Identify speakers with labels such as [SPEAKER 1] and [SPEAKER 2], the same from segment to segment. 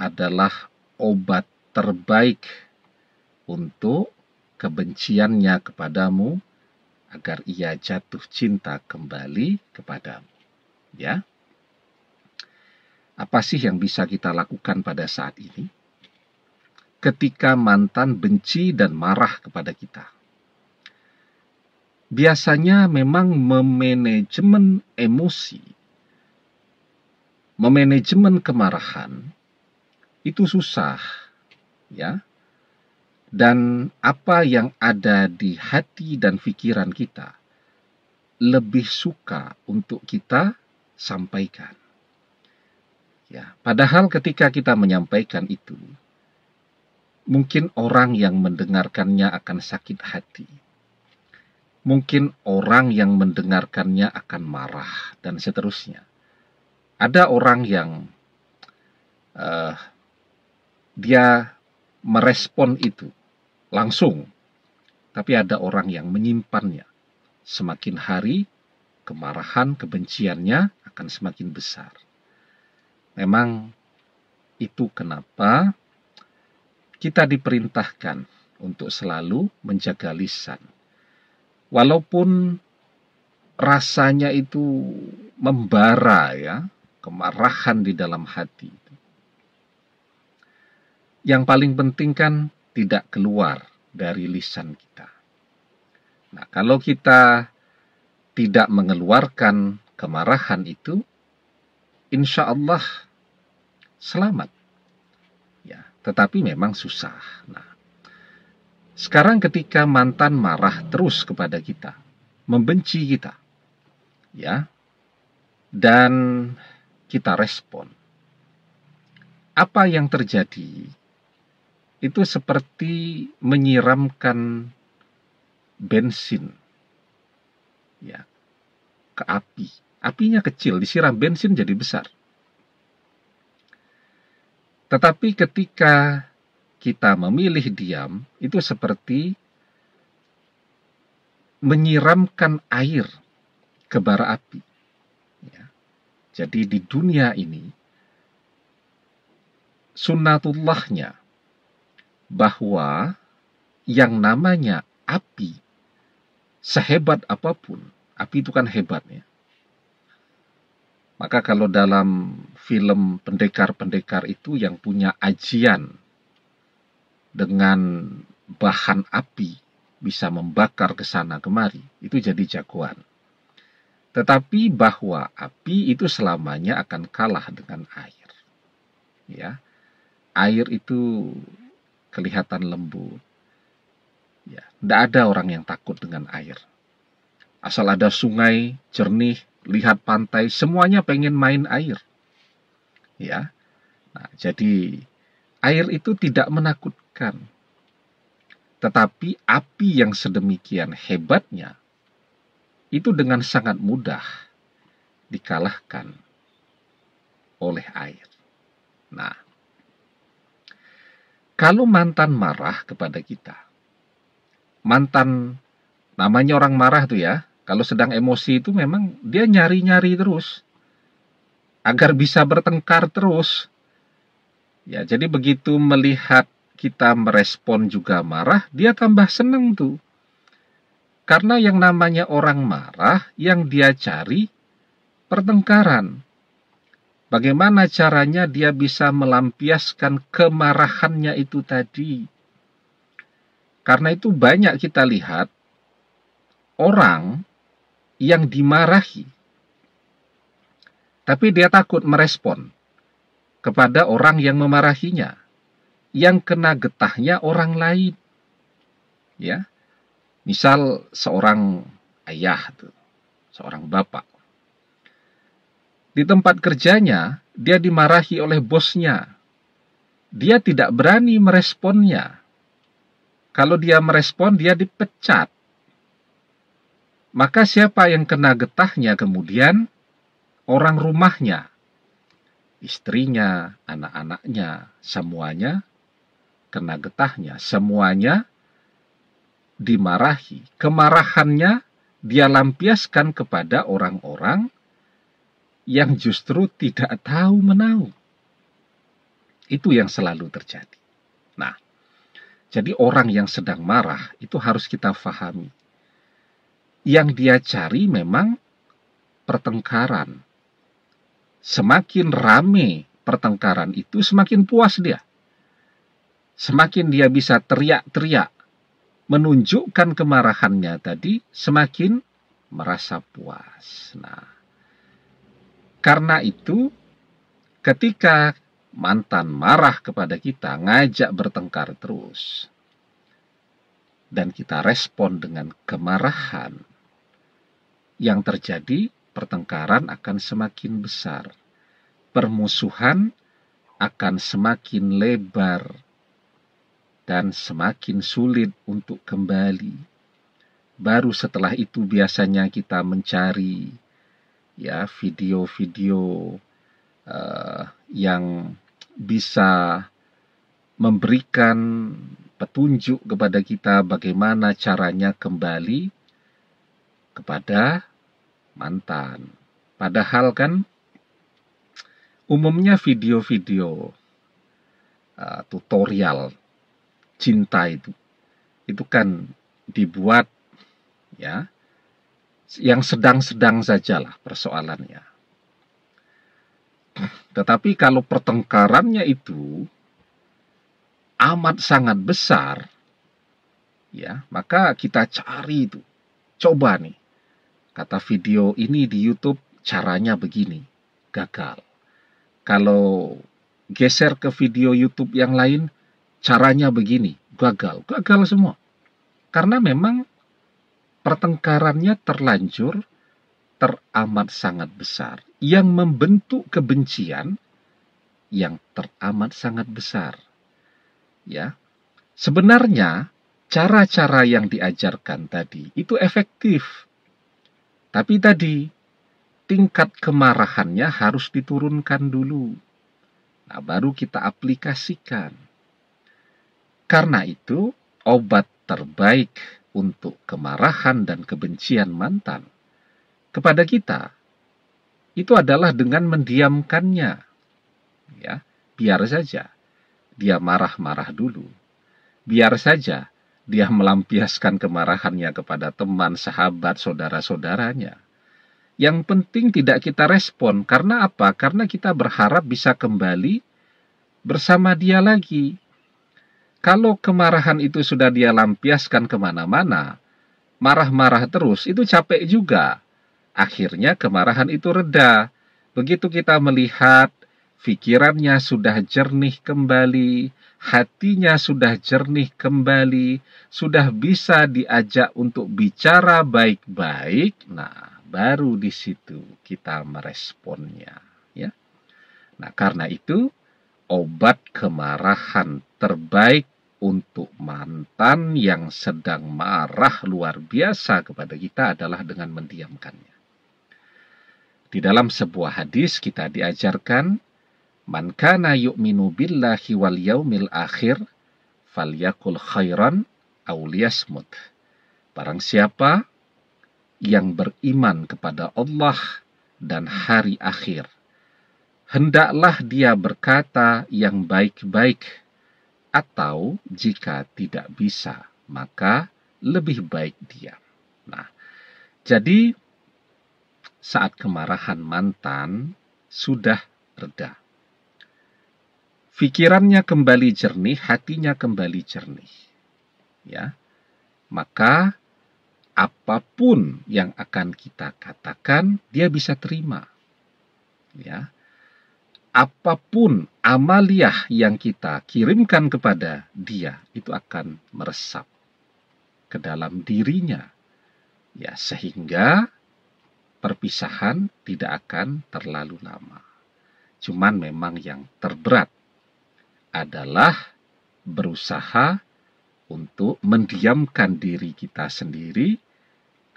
[SPEAKER 1] adalah obat terbaik untuk kebenciannya kepadamu agar ia jatuh cinta kembali kepadamu. Ya. Apa sih yang bisa kita lakukan pada saat ini? Ketika mantan benci dan marah kepada kita. Biasanya memang memanajemen emosi, memanajemen kemarahan itu susah ya dan apa yang ada di hati dan pikiran kita lebih suka untuk kita sampaikan ya padahal ketika kita menyampaikan itu mungkin orang yang mendengarkannya akan sakit hati mungkin orang yang mendengarkannya akan marah dan seterusnya ada orang yang uh, dia merespon itu langsung. Tapi ada orang yang menyimpannya. Semakin hari, kemarahan, kebenciannya akan semakin besar. Memang itu kenapa kita diperintahkan untuk selalu menjaga lisan. Walaupun rasanya itu membara ya, kemarahan di dalam hati yang paling penting kan tidak keluar dari lisan kita. Nah, kalau kita tidak mengeluarkan kemarahan itu, insya Allah selamat. Ya, tetapi memang susah. Nah, sekarang ketika mantan marah terus kepada kita, membenci kita, ya, dan kita respon. Apa yang terjadi itu seperti menyiramkan bensin ya ke api. Apinya kecil, disiram bensin jadi besar. Tetapi ketika kita memilih diam, itu seperti menyiramkan air ke bara api. Ya. Jadi di dunia ini, sunnatullahnya, bahwa yang namanya api, sehebat apapun, api itu kan hebatnya. Maka kalau dalam film pendekar-pendekar itu yang punya ajian dengan bahan api bisa membakar ke sana kemari, itu jadi jagoan. Tetapi bahwa api itu selamanya akan kalah dengan air. Ya. Air itu kelihatan lembut. Ya, tidak ada orang yang takut dengan air. Asal ada sungai jernih, lihat pantai, semuanya pengen main air. Ya, nah, jadi air itu tidak menakutkan. Tetapi api yang sedemikian hebatnya itu dengan sangat mudah dikalahkan oleh air. Nah, kalau mantan marah kepada kita, mantan namanya orang marah tuh ya, kalau sedang emosi itu memang dia nyari-nyari terus agar bisa bertengkar terus. Ya, jadi begitu melihat kita merespon juga marah, dia tambah seneng tuh. Karena yang namanya orang marah, yang dia cari pertengkaran. Bagaimana caranya dia bisa melampiaskan kemarahannya itu tadi? Karena itu banyak kita lihat orang yang dimarahi. Tapi dia takut merespon kepada orang yang memarahinya. Yang kena getahnya orang lain. Ya. Misal seorang ayah seorang bapak di tempat kerjanya, dia dimarahi oleh bosnya. Dia tidak berani meresponnya. Kalau dia merespon, dia dipecat. Maka siapa yang kena getahnya kemudian? Orang rumahnya. Istrinya, anak-anaknya, semuanya kena getahnya. Semuanya dimarahi. Kemarahannya dia lampiaskan kepada orang-orang yang justru tidak tahu menau Itu yang selalu terjadi. Nah, jadi orang yang sedang marah itu harus kita fahami. Yang dia cari memang pertengkaran. Semakin rame pertengkaran itu, semakin puas dia. Semakin dia bisa teriak-teriak, menunjukkan kemarahannya tadi, semakin merasa puas. Nah, karena itu, ketika mantan marah kepada kita, ngajak bertengkar terus, dan kita respon dengan kemarahan, yang terjadi pertengkaran akan semakin besar, permusuhan akan semakin lebar, dan semakin sulit untuk kembali. Baru setelah itu, biasanya kita mencari ya video-video uh, yang bisa memberikan petunjuk kepada kita bagaimana caranya kembali kepada mantan. Padahal kan umumnya video-video uh, tutorial cinta itu itu kan dibuat ya yang sedang-sedang sajalah persoalannya. Tetapi kalau pertengkarannya itu amat sangat besar, ya maka kita cari itu. Coba nih, kata video ini di YouTube caranya begini, gagal. Kalau geser ke video YouTube yang lain, caranya begini, gagal, gagal semua. Karena memang pertengkarannya terlanjur teramat sangat besar yang membentuk kebencian yang teramat sangat besar. Ya. Sebenarnya cara-cara yang diajarkan tadi itu efektif. Tapi tadi tingkat kemarahannya harus diturunkan dulu. Nah, baru kita aplikasikan. Karena itu, obat terbaik untuk kemarahan dan kebencian mantan kepada kita itu adalah dengan mendiamkannya. Ya, biar saja dia marah-marah dulu. Biar saja dia melampiaskan kemarahannya kepada teman, sahabat, saudara-saudaranya. Yang penting tidak kita respon karena apa? Karena kita berharap bisa kembali bersama dia lagi kalau kemarahan itu sudah dia lampiaskan kemana-mana, marah-marah terus itu capek juga. Akhirnya kemarahan itu reda. Begitu kita melihat pikirannya sudah jernih kembali, hatinya sudah jernih kembali, sudah bisa diajak untuk bicara baik-baik. Nah, baru di situ kita meresponnya, ya. Nah, karena itu obat kemarahan terbaik untuk mantan yang sedang marah luar biasa kepada kita adalah dengan mendiamkannya. Di dalam sebuah hadis kita diajarkan, Man kana yu'minu billahi wal yaumil akhir, falyakul khairan awliyasmud. Barang siapa yang beriman kepada Allah dan hari akhir, hendaklah dia berkata yang baik-baik atau jika tidak bisa, maka lebih baik diam. Nah, jadi saat kemarahan mantan sudah reda. Pikirannya kembali jernih, hatinya kembali jernih. Ya. Maka apapun yang akan kita katakan, dia bisa terima. Ya apapun amaliah yang kita kirimkan kepada dia itu akan meresap ke dalam dirinya ya sehingga perpisahan tidak akan terlalu lama cuman memang yang terberat adalah berusaha untuk mendiamkan diri kita sendiri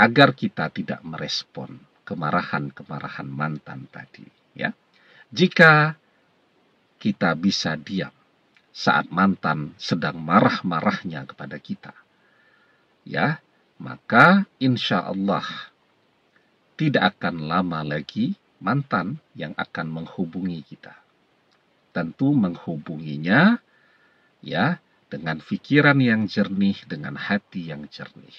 [SPEAKER 1] agar kita tidak merespon kemarahan-kemarahan mantan tadi ya jika kita bisa diam saat mantan sedang marah-marahnya kepada kita, ya, maka insya Allah tidak akan lama lagi mantan yang akan menghubungi kita. Tentu menghubunginya ya dengan pikiran yang jernih, dengan hati yang jernih.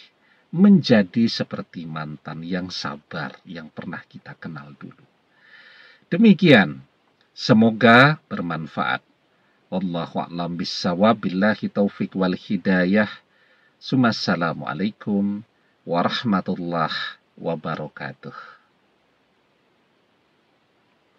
[SPEAKER 1] Menjadi seperti mantan yang sabar yang pernah kita kenal dulu. Demikian, semoga bermanfaat. Wallahu a'lam bissawab. Billahi taufik wal hidayah. Assalamualaikum warahmatullahi wabarakatuh.